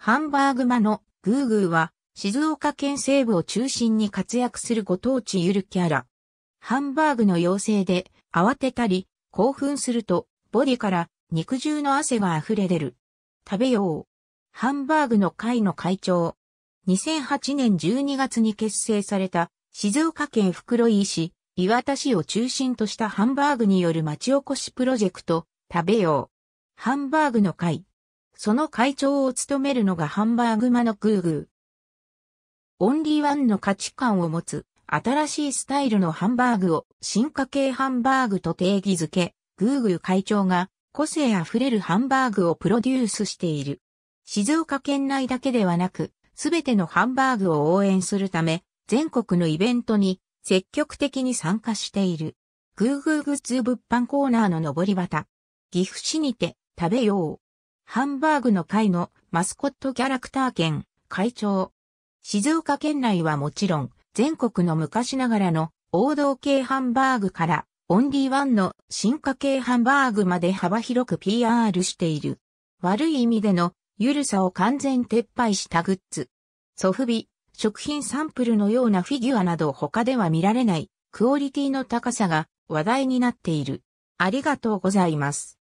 ハンバーグマのグーグーは静岡県西部を中心に活躍するご当地ゆるキャラ。ハンバーグの妖精で慌てたり興奮するとボディから肉汁の汗が溢れ出る。食べよう。ハンバーグの会の会長。2008年12月に結成された静岡県袋井市、岩田市を中心としたハンバーグによる町おこしプロジェクト、食べよう。ハンバーグの会その会長を務めるのがハンバーグマのグーグー。オンリーワンの価値観を持つ、新しいスタイルのハンバーグを進化系ハンバーグと定義づけ、グーグー会長が個性あふれるハンバーグをプロデュースしている。静岡県内だけではなく、すべてのハンバーグを応援するため、全国のイベントに積極的に参加している。グーグーグッズ物販コーナーの上り旗。岐阜市にて食べよう。ハンバーグの会のマスコットキャラクター兼会長。静岡県内はもちろん、全国の昔ながらの王道系ハンバーグからオンリーワンの進化系ハンバーグまで幅広く PR している。悪い意味でのゆるさを完全撤廃したグッズ。ソフビ、食品サンプルのようなフィギュアなど他では見られないクオリティの高さが話題になっている。ありがとうございます。